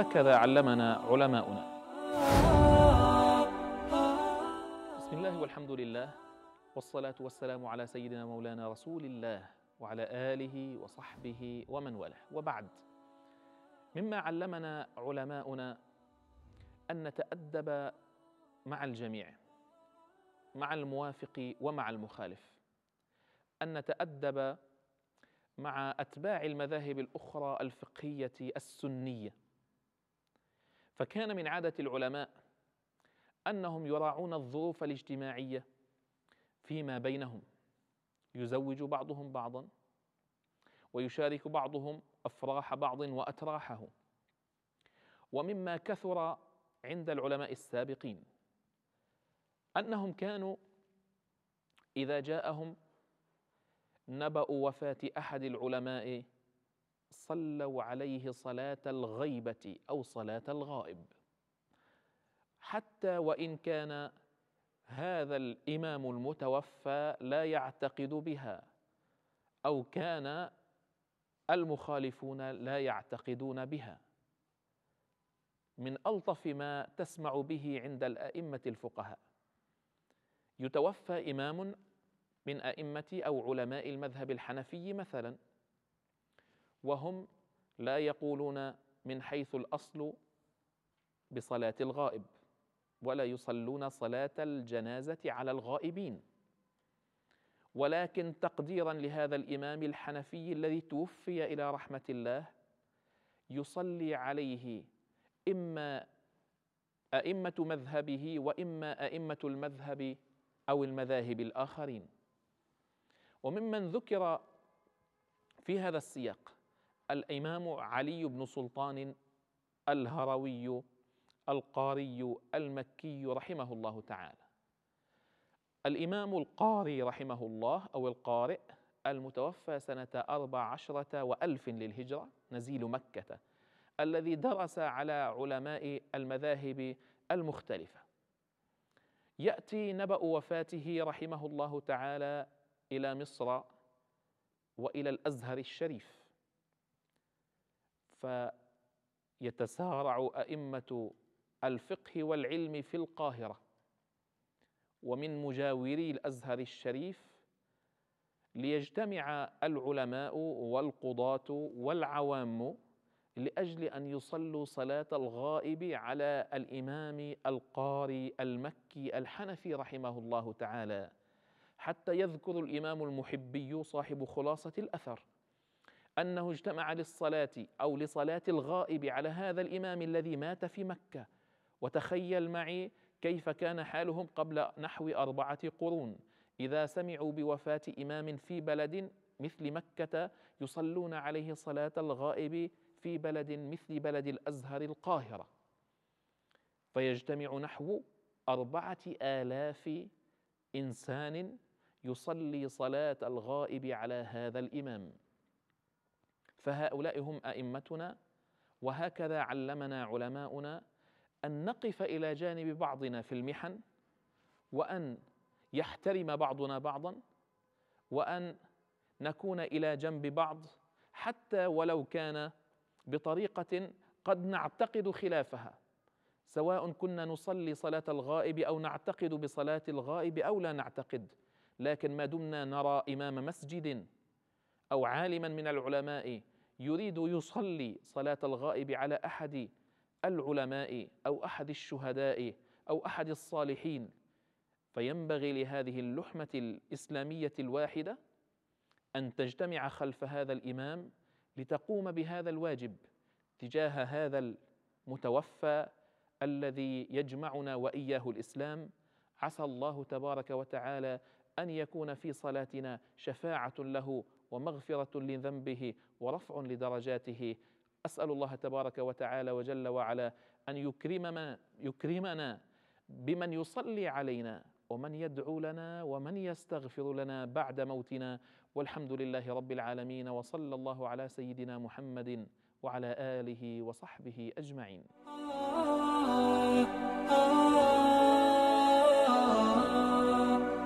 هكذا علمنا علماؤنا بسم الله والحمد لله والصلاة والسلام على سيدنا مولانا رسول الله وعلى آله وصحبه ومن والاه وبعد مما علمنا علماؤنا أن نتأدب مع الجميع مع الموافق ومع المخالف أن نتأدب مع أتباع المذاهب الأخرى الفقهية السنية فكان من عادة العلماء أنهم يراعون الظروف الاجتماعية فيما بينهم يزوج بعضهم بعضا ويشارك بعضهم أفراح بعض وأتراحه ومما كثر عند العلماء السابقين أنهم كانوا إذا جاءهم نبأ وفاة أحد العلماء صلوا عليه صلاه الغيبه او صلاه الغائب حتى وان كان هذا الامام المتوفى لا يعتقد بها او كان المخالفون لا يعتقدون بها من الطف ما تسمع به عند الائمه الفقهاء يتوفى امام من ائمه او علماء المذهب الحنفي مثلا وهم لا يقولون من حيث الاصل بصلاه الغائب ولا يصلون صلاه الجنازه على الغائبين ولكن تقديرا لهذا الامام الحنفي الذي توفي الى رحمه الله يصلي عليه اما ائمه مذهبه واما ائمه المذهب او المذاهب الاخرين وممن ذكر في هذا السياق الامام علي بن سلطان الهروي القاري المكي رحمه الله تعالى الامام القاري رحمه الله او القارئ المتوفى سنه اربع عشره والف للهجره نزيل مكه الذي درس على علماء المذاهب المختلفه ياتي نبا وفاته رحمه الله تعالى الى مصر والى الازهر الشريف فيتسارع أئمة الفقه والعلم في القاهرة ومن مجاوري الأزهر الشريف ليجتمع العلماء والقضاة والعوام لأجل أن يصلوا صلاة الغائب على الإمام القاري المكي الحنفي رحمه الله تعالى حتى يذكر الإمام المحبي صاحب خلاصة الأثر أنه اجتمع للصلاة أو لصلاة الغائب على هذا الإمام الذي مات في مكة وتخيل معي كيف كان حالهم قبل نحو أربعة قرون إذا سمعوا بوفاة إمام في بلد مثل مكة يصلون عليه صلاة الغائب في بلد مثل بلد الأزهر القاهرة فيجتمع نحو أربعة آلاف إنسان يصلي صلاة الغائب على هذا الإمام فهؤلاء هم ائمتنا وهكذا علمنا علماؤنا ان نقف الى جانب بعضنا في المحن وان يحترم بعضنا بعضا وان نكون الى جنب بعض حتى ولو كان بطريقه قد نعتقد خلافها سواء كنا نصلي صلاه الغائب او نعتقد بصلاه الغائب او لا نعتقد لكن ما دمنا نرى امام مسجد او عالما من العلماء يريد يصلي صلاة الغائب على أحد العلماء أو أحد الشهداء أو أحد الصالحين فينبغي لهذه اللحمة الإسلامية الواحدة أن تجتمع خلف هذا الإمام لتقوم بهذا الواجب تجاه هذا المتوفى الذي يجمعنا وإياه الإسلام عسى الله تبارك وتعالى أن يكون في صلاتنا شفاعة له ومغفرة لذنبه ورفع لدرجاته أسأل الله تبارك وتعالى وجل وعلا أن يكرمنا يكرمنا بمن يصلي علينا ومن يدعو لنا ومن يستغفر لنا بعد موتنا والحمد لله رب العالمين وصلى الله على سيدنا محمد وعلى آله وصحبه أجمعين آه آه آه